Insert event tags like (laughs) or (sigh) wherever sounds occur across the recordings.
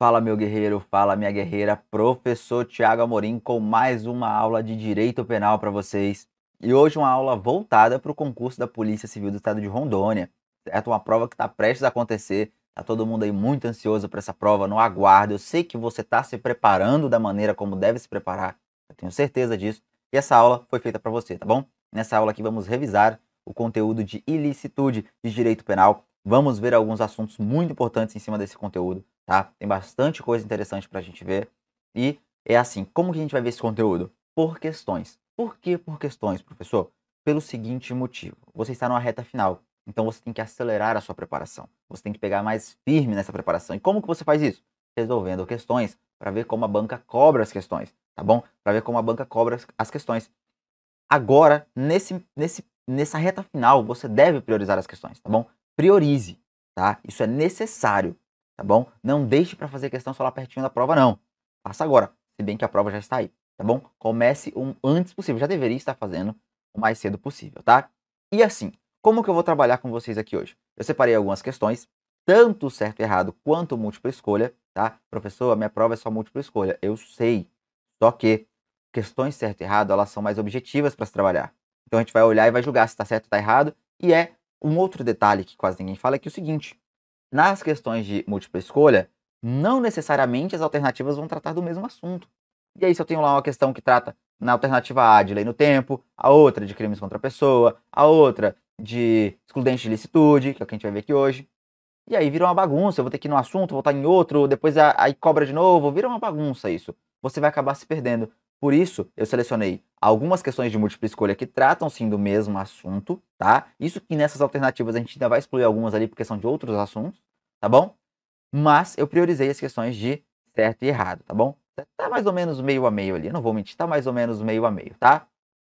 Fala meu guerreiro, fala minha guerreira, professor Tiago Amorim com mais uma aula de Direito Penal para vocês. E hoje uma aula voltada para o concurso da Polícia Civil do Estado de Rondônia, É Uma prova que está prestes a acontecer, tá todo mundo aí muito ansioso para essa prova, no aguardo. Eu sei que você está se preparando da maneira como deve se preparar, eu tenho certeza disso. E essa aula foi feita para você, tá bom? Nessa aula aqui vamos revisar o conteúdo de ilicitude de Direito Penal, vamos ver alguns assuntos muito importantes em cima desse conteúdo tá? Tem bastante coisa interessante para a gente ver. E é assim, como que a gente vai ver esse conteúdo? Por questões. Por que por questões, professor? Pelo seguinte motivo. Você está numa reta final, então você tem que acelerar a sua preparação. Você tem que pegar mais firme nessa preparação. E como que você faz isso? Resolvendo questões para ver como a banca cobra as questões, tá bom? Para ver como a banca cobra as questões. Agora, nesse, nesse, nessa reta final, você deve priorizar as questões, tá bom? Priorize, tá? Isso é necessário tá bom? Não deixe para fazer questão só lá pertinho da prova, não. Faça agora, se bem que a prova já está aí, tá bom? Comece o um antes possível, já deveria estar fazendo o mais cedo possível, tá? E assim, como que eu vou trabalhar com vocês aqui hoje? Eu separei algumas questões, tanto certo e errado quanto múltipla escolha, tá? Professor, a minha prova é só múltipla escolha. Eu sei, só que questões certo e errado, elas são mais objetivas para se trabalhar. Então a gente vai olhar e vai julgar se está certo ou está errado. E é um outro detalhe que quase ninguém fala, é que é o seguinte, nas questões de múltipla escolha, não necessariamente as alternativas vão tratar do mesmo assunto. E aí, se eu tenho lá uma questão que trata na alternativa A de lei no tempo, a outra de crimes contra a pessoa, a outra de excludente de licitude, que é o que a gente vai ver aqui hoje. E aí vira uma bagunça, eu vou ter que ir num assunto, voltar em outro, depois aí cobra de novo, vira uma bagunça isso. Você vai acabar se perdendo. Por isso, eu selecionei algumas questões de múltipla escolha que tratam sim do mesmo assunto, tá? Isso que nessas alternativas a gente ainda vai excluir algumas ali porque são de outros assuntos, tá bom? Mas eu priorizei as questões de certo e errado, tá bom? Tá, tá mais ou menos meio a meio ali, eu não vou mentir, tá mais ou menos meio a meio, tá?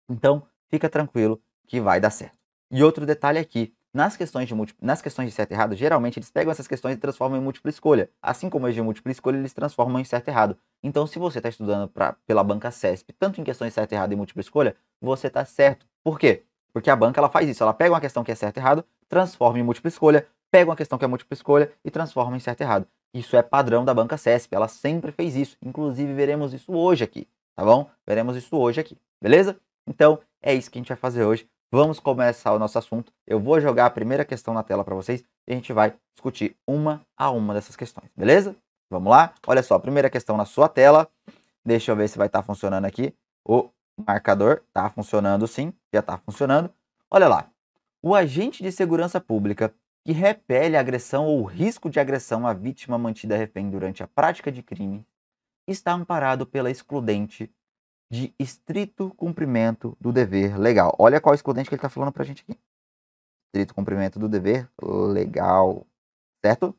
Então, fica tranquilo que vai dar certo. E outro detalhe aqui, nas questões, de múlti nas questões de certo e errado, geralmente eles pegam essas questões e transformam em múltipla escolha. Assim como as de múltipla escolha, eles transformam em certo e errado. Então, se você está estudando pra, pela banca CESP, tanto em questões de certo e errado e múltipla escolha, você está certo. Por quê? Porque a banca ela faz isso. Ela pega uma questão que é certo e errado, transforma em múltipla escolha, pega uma questão que é múltipla escolha e transforma em certo e errado. Isso é padrão da banca CESP. Ela sempre fez isso. Inclusive, veremos isso hoje aqui. Tá bom? Veremos isso hoje aqui. Beleza? Então, é isso que a gente vai fazer hoje. Vamos começar o nosso assunto. Eu vou jogar a primeira questão na tela para vocês e a gente vai discutir uma a uma dessas questões, beleza? Vamos lá? Olha só, a primeira questão na sua tela. Deixa eu ver se vai estar tá funcionando aqui. O marcador está funcionando sim, já está funcionando. Olha lá. O agente de segurança pública que repele a agressão ou risco de agressão à vítima mantida refém durante a prática de crime está amparado pela excludente de estrito cumprimento do dever legal. Olha qual excludente que ele está falando para a gente aqui. Estrito cumprimento do dever legal, certo?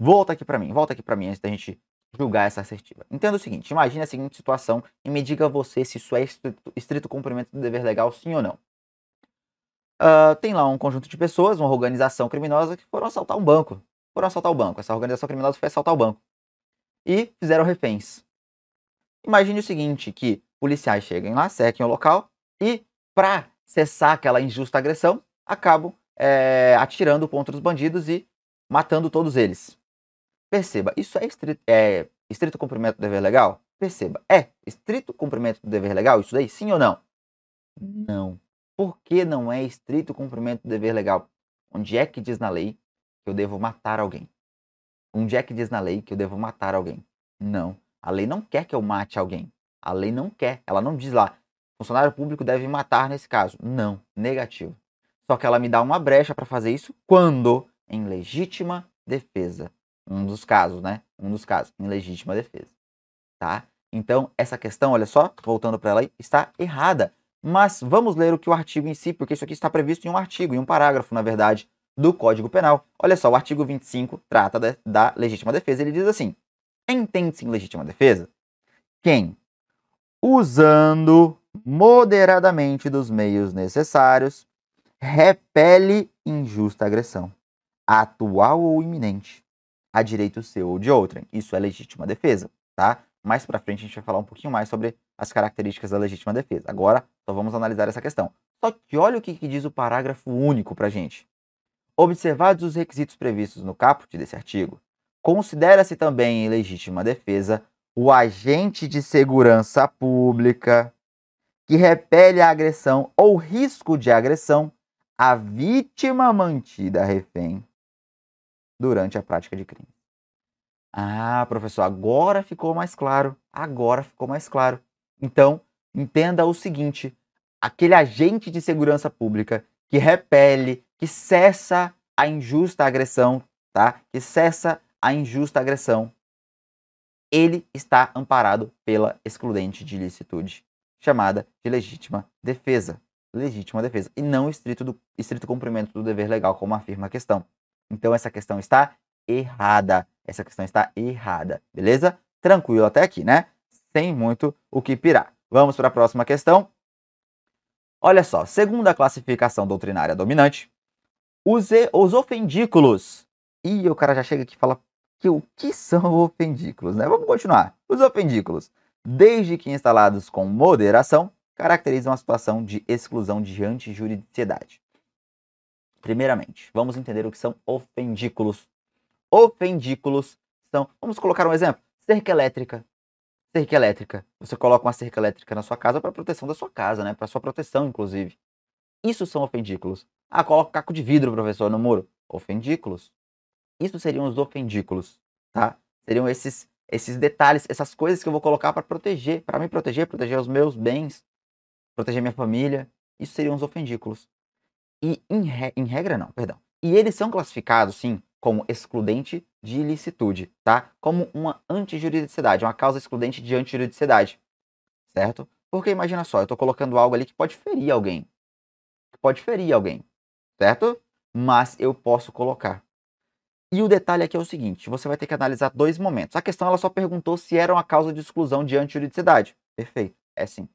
Volta aqui para mim, volta aqui para mim antes da gente julgar essa assertiva. Entenda o seguinte, imagine a seguinte situação e me diga você se isso é estrito, estrito cumprimento do dever legal, sim ou não. Uh, tem lá um conjunto de pessoas, uma organização criminosa que foram assaltar um banco. Foram assaltar o banco. Essa organização criminosa foi assaltar o banco. E fizeram reféns. Imagine o seguinte, que policiais cheguem lá, sequem o local e, para cessar aquela injusta agressão, acabam é, eh, atirando contra os bandidos e matando todos eles. Perceba, isso é estrito, é estrito cumprimento do dever legal? Perceba, é estrito cumprimento do dever legal isso daí? Sim ou não? Não. Por que não é estrito cumprimento do dever legal? Onde é que diz na lei que eu devo matar alguém? Onde é que diz na lei que eu devo matar alguém? Não. A lei não quer que eu mate alguém. A lei não quer, ela não diz lá, funcionário público deve matar nesse caso. Não, negativo. Só que ela me dá uma brecha para fazer isso quando em legítima defesa. Um dos casos, né? Um dos casos, em legítima defesa. Tá? Então, essa questão, olha só, voltando para ela aí, está errada. Mas vamos ler o que o artigo em si, porque isso aqui está previsto em um artigo, em um parágrafo, na verdade, do Código Penal. Olha só, o artigo 25 trata de, da legítima defesa. Ele diz assim: entende-se em legítima defesa quem usando moderadamente dos meios necessários, repele injusta agressão, atual ou iminente, a direito seu ou de outrem. Isso é legítima defesa, tá? Mais para frente a gente vai falar um pouquinho mais sobre as características da legítima defesa. Agora, só vamos analisar essa questão. Só que olha o que, que diz o parágrafo único para gente. Observados os requisitos previstos no caput desse artigo, considera-se também legítima defesa o agente de segurança pública que repele a agressão ou risco de agressão à vítima mantida refém durante a prática de crime. Ah, professor, agora ficou mais claro. Agora ficou mais claro. Então, entenda o seguinte: aquele agente de segurança pública que repele, que cessa a injusta agressão, tá? Que cessa a injusta agressão ele está amparado pela excludente de ilicitude, chamada de legítima defesa. Legítima defesa, e não estrito, do, estrito cumprimento do dever legal, como afirma a questão. Então, essa questão está errada. Essa questão está errada, beleza? Tranquilo até aqui, né? Sem muito o que pirar. Vamos para a próxima questão. Olha só, segundo a classificação doutrinária dominante, os, os ofendículos. Ih, o cara já chega aqui e fala que o que são (laughs) ofendículos, né? Vamos continuar. Os ofendículos, desde que instalados com moderação, caracterizam a situação de exclusão diante de juridicidade. Primeiramente, vamos entender o que são ofendículos. Ofendículos são, vamos colocar um exemplo, cerca elétrica. Cerca elétrica. Você coloca uma cerca elétrica na sua casa para proteção da sua casa, né? Para sua proteção, inclusive. Isso são ofendículos. Ah, coloca caco de vidro, professor, no muro. Ofendículos. Isso seriam os ofendículos, tá? Seriam esses esses detalhes, essas coisas que eu vou colocar para proteger, para me proteger, proteger os meus bens, proteger minha família. Isso seriam os ofendículos. E em, re... em regra não, perdão. E eles são classificados, sim, como excludente de ilicitude, tá? Como uma antijuridicidade, uma causa excludente de antijuridicidade, certo? Porque imagina só, eu estou colocando algo ali que pode ferir alguém, que pode ferir alguém, certo? Mas eu posso colocar. E o detalhe aqui é o seguinte, você vai ter que analisar dois momentos. A questão ela só perguntou se era uma causa de exclusão de antijuridicidade. Perfeito, é sim.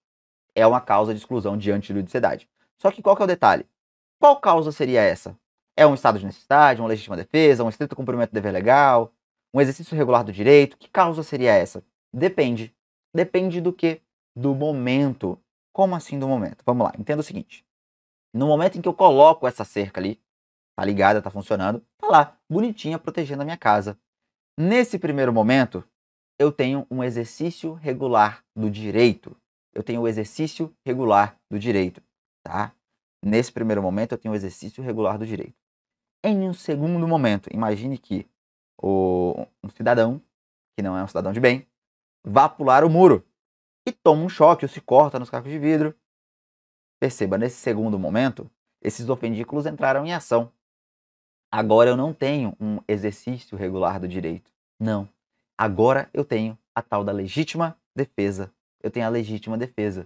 É uma causa de exclusão de antijuridicidade. Só que qual que é o detalhe? Qual causa seria essa? É um estado de necessidade, uma legítima defesa, um estrito cumprimento do dever legal, um exercício regular do direito? Que causa seria essa? Depende. Depende do que? Do momento. Como assim do momento? Vamos lá, entenda o seguinte. No momento em que eu coloco essa cerca ali, tá ligada, tá funcionando, tá lá, bonitinha, protegendo a minha casa. Nesse primeiro momento, eu tenho um exercício regular do direito. Eu tenho o um exercício regular do direito, tá? Nesse primeiro momento, eu tenho o um exercício regular do direito. Em um segundo momento, imagine que o, um cidadão, que não é um cidadão de bem, vá pular o muro e toma um choque ou se corta nos cacos de vidro. Perceba, nesse segundo momento, esses ofendículos entraram em ação agora eu não tenho um exercício regular do direito. Não. Agora eu tenho a tal da legítima defesa. Eu tenho a legítima defesa.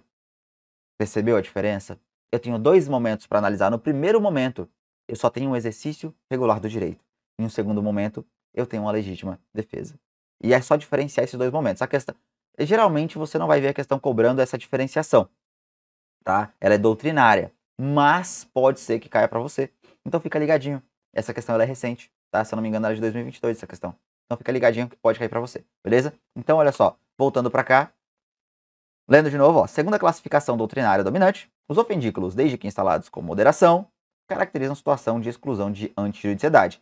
Percebeu a diferença? Eu tenho dois momentos para analisar. No primeiro momento, eu só tenho um exercício regular do direito. Em um segundo momento, eu tenho uma legítima defesa. E é só diferenciar esses dois momentos. A questão, geralmente você não vai ver a questão cobrando essa diferenciação, tá? Ela é doutrinária, mas pode ser que caia para você. Então fica ligadinho. Essa questão ela é recente, tá? Se eu não me engano, ela é de 2022 essa questão. Então fica ligadinho que pode cair para você, beleza? Então olha só, voltando para cá, lendo de novo, ó, segunda classificação doutrinária dominante, os ofendículos, desde que instalados com moderação, caracterizam situação de exclusão de antijudiciedade.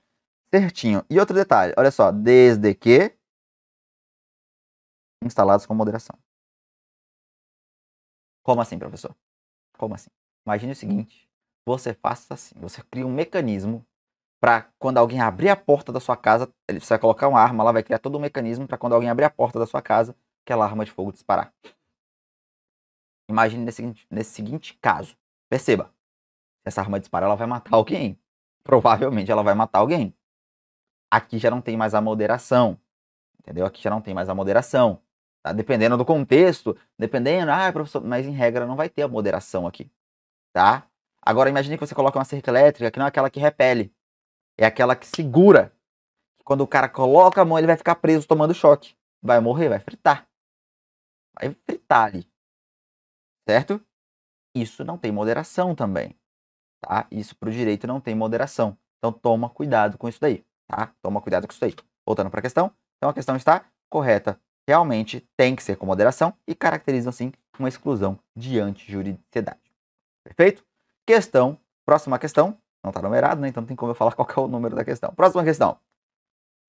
Certinho. E outro detalhe, olha só, desde que instalados com moderação. Como assim, professor? Como assim? Imagine o seguinte: você faça assim, você cria um mecanismo para quando alguém abrir a porta da sua casa, ele vai colocar uma arma lá, vai criar todo um mecanismo para quando alguém abrir a porta da sua casa, aquela arma de fogo disparar. Imagine nesse seguinte, nesse seguinte caso. Perceba, essa arma disparar, ela vai matar alguém. Provavelmente ela vai matar alguém. Aqui já não tem mais a moderação. Entendeu? Aqui já não tem mais a moderação. Tá? Dependendo do contexto, dependendo, ah, professor, mas em regra não vai ter a moderação aqui. Tá? Agora imagine que você coloca uma cerca elétrica que não é aquela que repele. É aquela que segura. Quando o cara coloca a mão, ele vai ficar preso tomando choque. Vai morrer, vai fritar. Vai fritar ali. Certo? Isso não tem moderação também. Tá? Isso para o direito não tem moderação. Então toma cuidado com isso daí. Tá? Toma cuidado com isso daí. Voltando para a questão. Então a questão está correta. Realmente tem que ser com moderação e caracteriza assim uma exclusão de antijuridicidade. Perfeito? Questão, próxima questão, não está numerado, né? Então não tem como eu falar (laughs) qual é o número da questão. Próxima questão.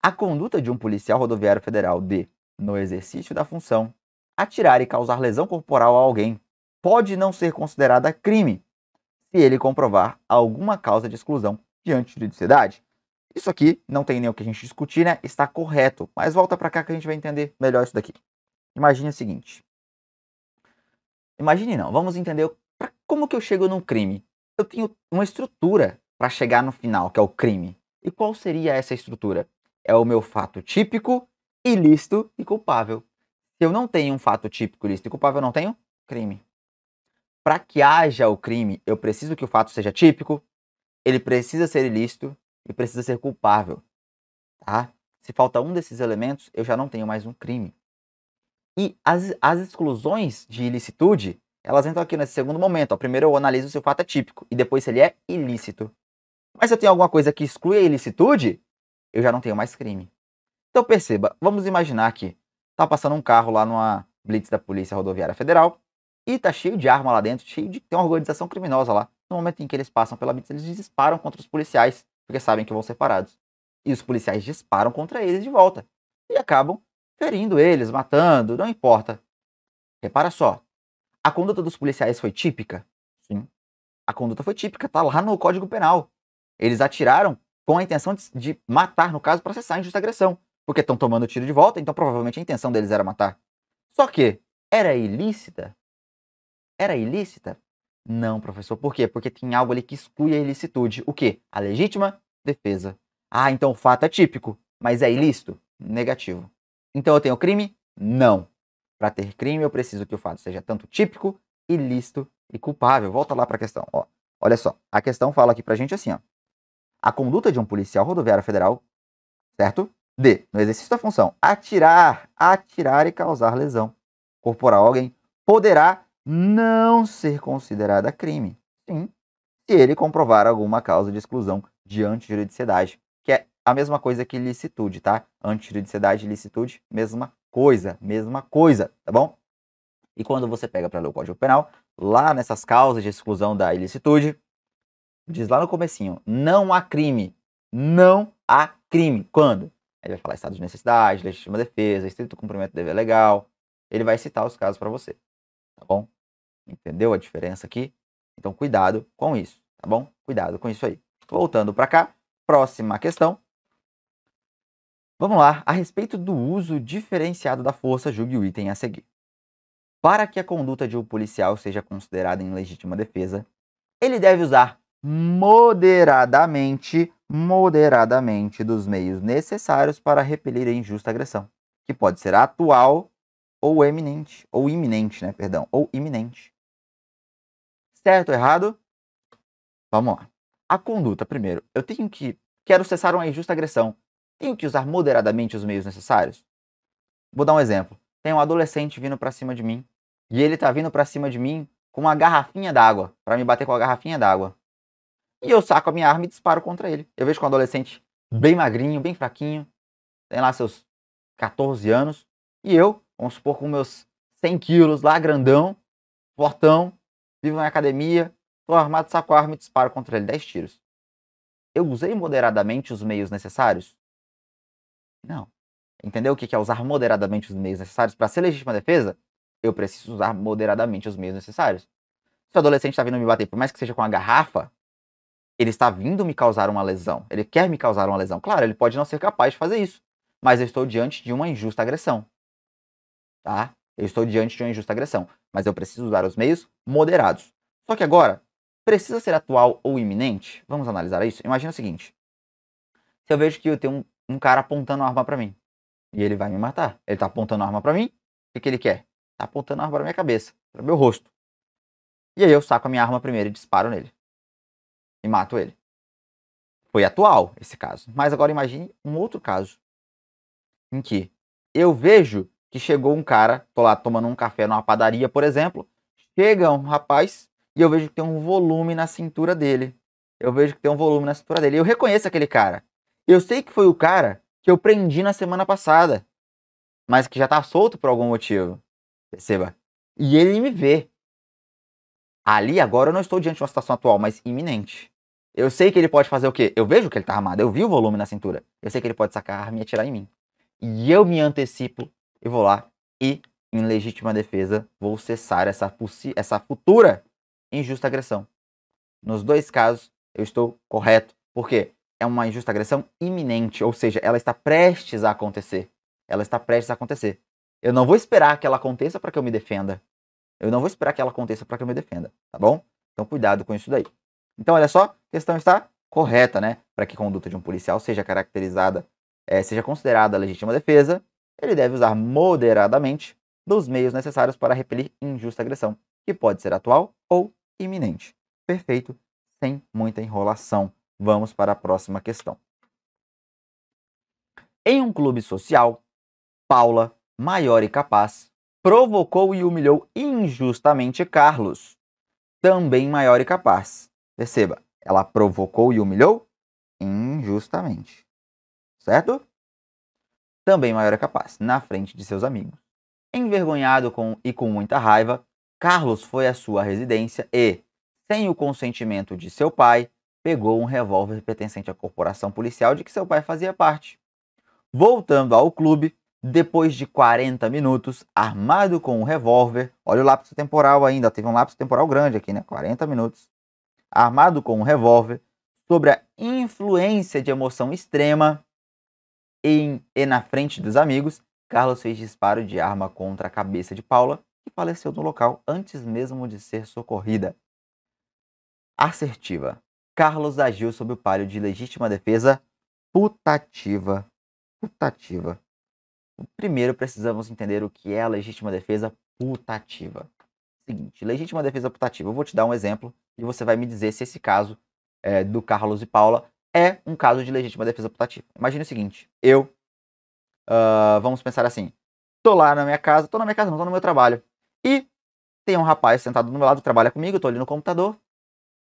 A conduta de um policial rodoviário federal de, no exercício da função, atirar e causar lesão corporal a alguém pode não ser considerada crime se ele comprovar alguma causa de exclusão diante de juridicidade. Isso aqui não tem nem o que a gente discutir, né? Está correto. Mas volta para cá que a gente vai entender melhor isso daqui. Imagine o seguinte. Imagine não, vamos entender como que eu chego num crime. Eu tenho uma estrutura para chegar no final, que é o crime. E qual seria essa estrutura? É o meu fato típico, ilícito e culpável. Se eu não tenho um fato típico, ilícito e culpável, eu não tenho crime. Para que haja o crime, eu preciso que o fato seja típico, ele precisa ser ilícito e precisa ser culpável. Tá? Se falta um desses elementos, eu já não tenho mais um crime. E as, as exclusões de ilicitude, elas entram aqui nesse segundo momento. Ó. Primeiro eu analiso se o fato é típico e depois se ele é ilícito. Mas se eu tenho alguma coisa que exclui a ilicitude, eu já não tenho mais crime. Então perceba, vamos imaginar que tá passando um carro lá numa blitz da Polícia Rodoviária Federal e tá cheio de arma lá dentro, cheio de tem uma organização criminosa lá. No momento em que eles passam pela blitz, eles disparam contra os policiais, porque sabem que vão ser parados. E os policiais disparam contra eles de volta e acabam ferindo eles, matando, não importa. Repara só, a conduta dos policiais foi típica? Sim. A conduta foi típica, tá lá no Código Penal. Eles atiraram com a intenção de, de matar, no caso, processar a injusta agressão, porque estão tomando tiro de volta, então provavelmente a intenção deles era matar. Só que era ilícita? Era ilícita? Não, professor. Por quê? Porque tem algo ali que exclui a ilicitude. O quê? A legítima defesa. Ah, então o fato é típico, mas é ilícito? Negativo. Então eu tenho crime? Não. Para ter crime, eu preciso que o fato seja tanto típico, ilícito e culpável. Volta lá para a questão. Ó, olha só, a questão fala aqui para gente assim, ó a conduta de um policial rodoviário federal, certo? D. No exercício da função, atirar, atirar e causar lesão corporal a alguém poderá não ser considerada crime. Sim, se ele comprovar alguma causa de exclusão de antijuridicidade, que é a mesma coisa que licitude, tá? Antijuridicidade e licitude, mesma coisa, mesma coisa, tá bom? E quando você pega para ler o Código Penal, lá nessas causas de exclusão da ilicitude, diz lá no comecinho, não há crime. Não há crime. Quando? Ele vai falar estado de necessidade, legítima defesa, estrito cumprimento do dever legal. Ele vai citar os casos para você. Tá bom? Entendeu a diferença aqui? Então, cuidado com isso, tá bom? Cuidado com isso aí. Voltando para cá, próxima questão. Vamos lá. A respeito do uso diferenciado da força, julgue o item a seguir. Para que a conduta de um policial seja considerada em legítima defesa, ele deve usar moderadamente, moderadamente dos meios necessários para repelir a injusta agressão, que pode ser atual ou eminente, ou iminente, né, perdão, ou iminente. Certo ou errado? Vamos lá. A conduta, primeiro, eu tenho que quero cessar uma injusta agressão. Tenho que usar moderadamente os meios necessários? Vou dar um exemplo. Tem um adolescente vindo para cima de mim, e ele tá vindo para cima de mim com uma garrafinha d'água, para me bater com a garrafinha d'água. E eu saco a minha arma e disparo contra ele. Eu vejo é um adolescente hum. bem magrinho, bem fraquinho, tem lá seus 14 anos, e eu, vamos supor, com meus 100 quilos lá, grandão, fortão, vivo na academia, tô armado, saco a arma e disparo contra ele 10 tiros. Eu usei moderadamente os meios necessários? Não. Entendeu o que é usar moderadamente os meios necessários para ser legítima defesa? Eu preciso usar moderadamente os meios necessários. Se o adolescente está vindo me bater, por mais que seja com uma garrafa, ele está vindo me causar uma lesão. Ele quer me causar uma lesão. Claro, ele pode não ser capaz de fazer isso, mas eu estou diante de uma injusta agressão. Tá? Eu estou diante de uma injusta agressão, mas eu preciso usar os meios moderados. Só que agora, precisa ser atual ou iminente? Vamos analisar isso? Imagina o seguinte: se eu vejo que eu tenho um, um cara apontando uma arma para mim e ele vai me matar, ele está apontando a arma para mim, o que, que ele quer? Está apontando a arma para minha cabeça, para meu rosto. E aí eu saco a minha arma primeiro e disparo nele mato ele. Foi atual esse caso. Mas agora imagine um outro caso em que eu vejo que chegou um cara, tô lá tomando um café numa padaria, por exemplo, chega um rapaz e eu vejo que tem um volume na cintura dele. Eu vejo que tem um volume na cintura dele. Eu reconheço aquele cara. Eu sei que foi o cara que eu prendi na semana passada, mas que já tá solto por algum motivo. Perceba. E ele me vê. Ali agora eu não estou diante de uma situação atual, mas iminente. Eu sei que ele pode fazer o quê? Eu vejo que ele tá armado, eu vi o volume na cintura. Eu sei que ele pode sacar a arma e atirar em mim. E eu me antecipo e vou lá e, em legítima defesa, vou cessar essa, essa futura injusta agressão. Nos dois casos, eu estou correto. porque É uma injusta agressão iminente, ou seja, ela está prestes a acontecer. Ela está prestes a acontecer. Eu não vou esperar que ela aconteça para que eu me defenda. Eu não vou esperar que ela aconteça para que eu me defenda, tá bom? Então cuidado com isso daí. Então, olha só, a questão está correta, né? Para que a conduta de um policial seja caracterizada, é, seja considerada legítima defesa, ele deve usar moderadamente dos meios necessários para repelir injusta agressão, que pode ser atual ou iminente. Perfeito, sem muita enrolação. Vamos para a próxima questão. Em um clube social, Paula, maior e capaz, provocou e humilhou injustamente Carlos, também maior e capaz Perceba, ela provocou e humilhou injustamente. Certo? Também maior é capaz, na frente de seus amigos. Envergonhado com, e com muita raiva, Carlos foi à sua residência e, sem o consentimento de seu pai, pegou um revólver pertencente à corporação policial de que seu pai fazia parte. Voltando ao clube, depois de 40 minutos, armado com um revólver, olha o lapso temporal ainda, teve um lapso temporal grande aqui, né? 40 minutos armado com um revólver, sobre a influência de emoção extrema e, e na frente dos amigos, Carlos fez disparo de arma contra a cabeça de Paula, que faleceu no local antes mesmo de ser socorrida. Assertiva. Carlos agiu sob o palio de legítima defesa putativa. Putativa. Primeiro precisamos entender o que é a legítima defesa putativa. Seguinte, legítima defesa putativa. Eu vou te dar um exemplo e você vai me dizer se esse caso é, do Carlos e Paula é um caso de legítima defesa putativa. Imagine o seguinte: eu, uh, vamos pensar assim, tô lá na minha casa, tô na minha casa, não tô no meu trabalho, e tem um rapaz sentado do meu lado, trabalha comigo, tô ali no computador,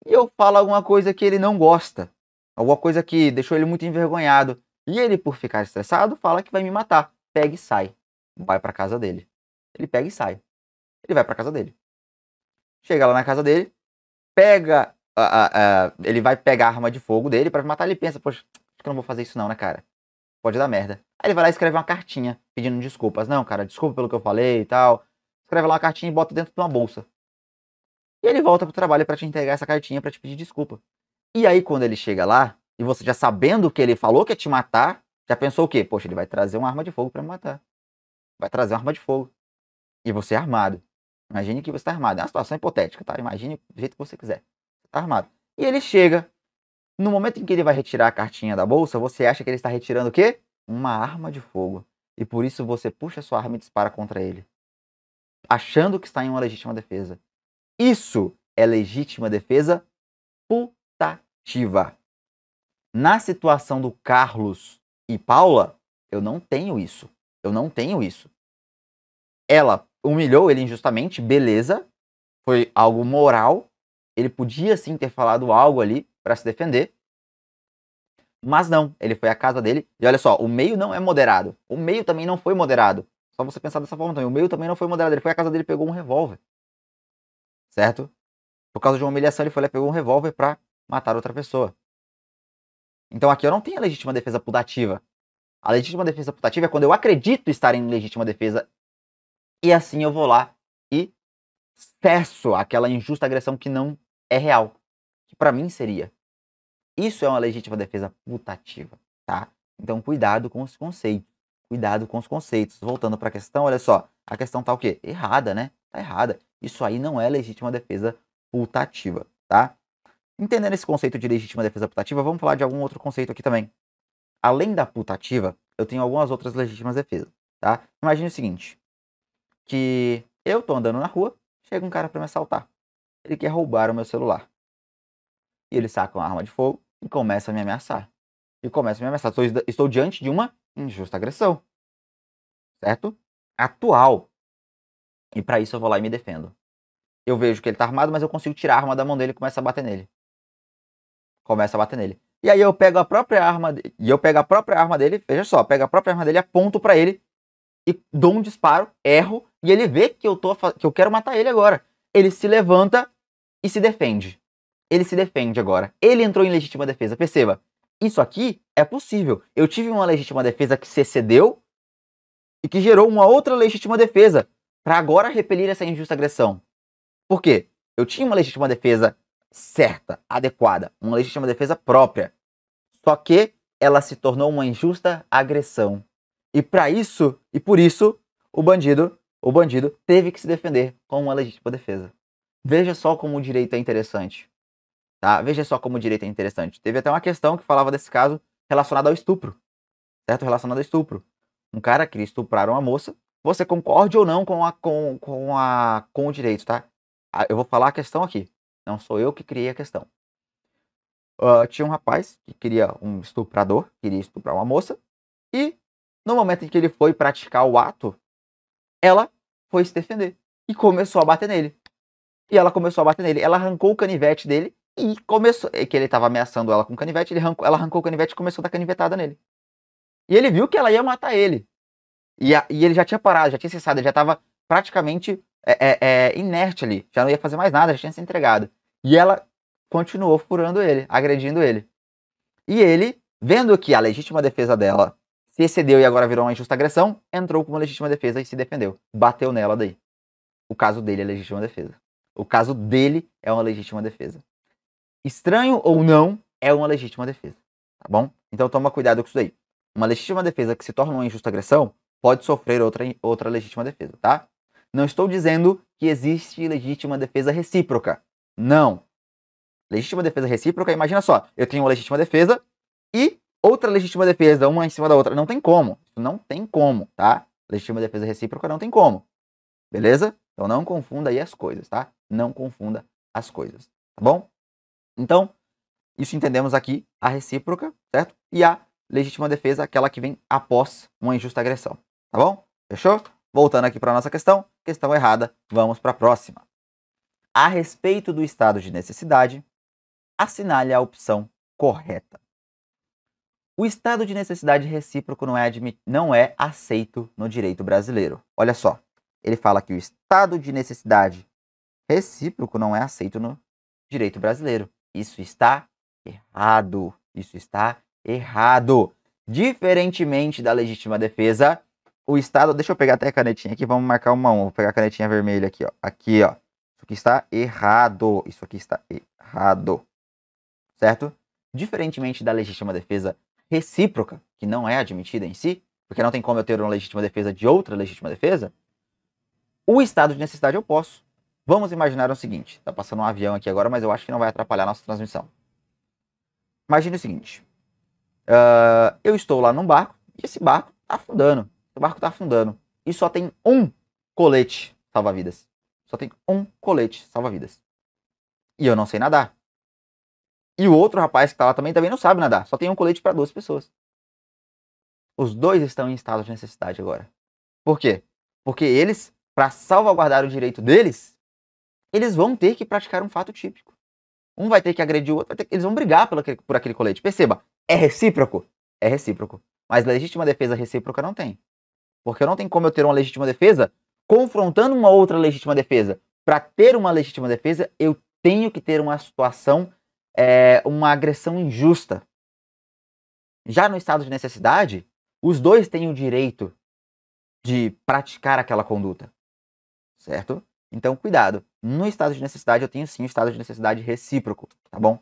e eu falo alguma coisa que ele não gosta, alguma coisa que deixou ele muito envergonhado, e ele, por ficar estressado, fala que vai me matar, pega e sai, vai pra casa dele. Ele pega e sai. Ele vai pra casa dele. Chega lá na casa dele, pega. A, a, a, ele vai pegar a arma de fogo dele para matar. Ele pensa, poxa, acho que eu não vou fazer isso, não, né, cara? Pode dar merda. Aí ele vai lá e escreve uma cartinha pedindo desculpas. Não, cara, desculpa pelo que eu falei e tal. Escreve lá uma cartinha e bota dentro de uma bolsa. E ele volta pro trabalho para te entregar essa cartinha para te pedir desculpa. E aí, quando ele chega lá, e você já sabendo que ele falou que ia te matar, já pensou o quê? Poxa, ele vai trazer uma arma de fogo para me matar. Vai trazer uma arma de fogo. E você é armado. Imagine que você está armado. É uma situação hipotética, tá? Imagine do jeito que você quiser. Você está armado. E ele chega. No momento em que ele vai retirar a cartinha da bolsa, você acha que ele está retirando o quê? Uma arma de fogo. E por isso você puxa sua arma e dispara contra ele. Achando que está em uma legítima defesa. Isso é legítima defesa putativa. Na situação do Carlos e Paula, eu não tenho isso. Eu não tenho isso. Ela humilhou ele injustamente, beleza. Foi algo moral. Ele podia sim ter falado algo ali para se defender. Mas não, ele foi à casa dele. E olha só, o meio não é moderado. O meio também não foi moderado. Só você pensar dessa forma também. O meio também não foi moderado. Ele foi à casa dele e pegou um revólver. Certo? Por causa de uma humilhação, ele foi lá e pegou um revólver para matar outra pessoa. Então aqui eu não tenho a legítima defesa putativa. A legítima defesa putativa é quando eu acredito estar em legítima defesa e assim eu vou lá e cesso aquela injusta agressão que não é real. Que para mim seria. Isso é uma legítima defesa putativa, tá? Então cuidado com os conceitos. Cuidado com os conceitos. Voltando para a questão, olha só. A questão tá o quê? Errada, né? Tá errada. Isso aí não é legítima defesa putativa, tá? Entendendo esse conceito de legítima defesa putativa, vamos falar de algum outro conceito aqui também. Além da putativa, eu tenho algumas outras legítimas defesas, tá? Imagine o seguinte: que eu tô andando na rua, chega um cara para me assaltar. Ele quer roubar o meu celular. E ele saca uma arma de fogo e começa a me ameaçar. E começa a me ameaçar. Estou, estou diante de uma injusta agressão. Certo? Atual. E para isso eu vou lá e me defendo. Eu vejo que ele tá armado, mas eu consigo tirar a arma da mão dele e começa a bater nele. Começa a bater nele. E aí eu pego a própria arma e eu pego a própria arma dele, veja só, pego a própria arma dele, aponto para ele e dou um disparo, erro, e ele vê que eu, tô, que eu quero matar ele agora. Ele se levanta e se defende. Ele se defende agora. Ele entrou em legítima defesa. Perceba, isso aqui é possível. Eu tive uma legítima defesa que se excedeu e que gerou uma outra legítima defesa para agora repelir essa injusta agressão. Por quê? Eu tinha uma legítima defesa certa, adequada, uma legítima defesa própria. Só que ela se tornou uma injusta agressão. E para isso, e por isso, o bandido o bandido teve que se defender com uma legítima defesa. Veja só como o direito é interessante. Tá? Veja só como o direito é interessante. Teve até uma questão que falava desse caso relacionado ao estupro. Certo? Relacionado ao estupro. Um cara queria estuprar uma moça. Você concorde ou não com, a, com, com, a, com o direito, tá? Ah, eu vou falar a questão aqui. Não sou eu que criei a questão. Uh, tinha um rapaz que queria um estuprador, queria estuprar uma moça. E no momento em que ele foi praticar o ato, ela foi se defender e começou a bater nele. E ela começou a bater nele. Ela arrancou o canivete dele e começou. É que ele estava ameaçando ela com o canivete, ele arrancou, ela arrancou o canivete e começou a dar canivetada nele. E ele viu que ela ia matar ele. E, a, e ele já tinha parado, já tinha cessado, ele já estava praticamente é, é, é, inerte ali. Já não ia fazer mais nada, já tinha se entregado. E ela continuou furando ele, agredindo ele. E ele, vendo que a legítima defesa dela se excedeu e agora virou uma injusta agressão, entrou com uma legítima defesa e se defendeu. Bateu nela daí. O caso dele é legítima defesa. O caso dele é uma legítima defesa. Estranho ou não, é uma legítima defesa. Tá bom? Então toma cuidado com isso daí. Uma legítima defesa que se torna uma injusta agressão pode sofrer outra, outra legítima defesa, tá? Não estou dizendo que existe legítima defesa recíproca. Não. Legítima defesa recíproca, imagina só, eu tenho uma legítima defesa e outra legítima defesa, uma em cima da outra. Não tem como. Não tem como, tá? Legítima defesa recíproca não tem como. Beleza? Então não confunda aí as coisas, tá? Não confunda as coisas, tá bom? Então, isso entendemos aqui a recíproca, certo? E a legítima defesa, aquela que vem após uma injusta agressão, tá bom? Fechou? Voltando aqui para nossa questão, questão errada, vamos para a próxima. A respeito do estado de necessidade, assinale a opção correta. O estado de necessidade recíproco não é, não é aceito no direito brasileiro. Olha só, ele fala que o estado de necessidade recíproco não é aceito no direito brasileiro. Isso está errado. Isso está errado. Diferentemente da legítima defesa, o Estado. Deixa eu pegar até a canetinha aqui, vamos marcar uma um. Vou pegar a canetinha vermelha aqui, ó. Aqui, ó. Isso aqui está errado. Isso aqui está errado. Certo? Diferentemente da legítima defesa, recíproca, que não é admitida em si, porque não tem como eu ter uma legítima defesa de outra legítima defesa, o estado de necessidade eu posso. Vamos imaginar o seguinte: está passando um avião aqui agora, mas eu acho que não vai atrapalhar a nossa transmissão. Imagine o seguinte: uh, eu estou lá num barco e esse barco está afundando. O barco está afundando e só tem um colete salva-vidas. Só tem um colete salva-vidas. E eu não sei nadar. E o outro rapaz que tá lá também também não sabe nadar. Só tem um colete para duas pessoas. Os dois estão em estado de necessidade agora. Por quê? Porque eles, para salvaguardar o direito deles, eles vão ter que praticar um fato típico. Um vai ter que agredir o outro, ter... eles vão brigar por aquele, por aquele colete. Perceba, é recíproco? É recíproco. Mas legítima defesa recíproca não tem. Porque não tem como eu ter uma legítima defesa confrontando uma outra legítima defesa. Para ter uma legítima defesa, eu tenho que ter uma situação é, uma agressão injusta. Já no estado de necessidade, os dois têm o direito de praticar aquela conduta, certo? Então, cuidado. No estado de necessidade, eu tenho sim o estado de necessidade recíproco, tá bom?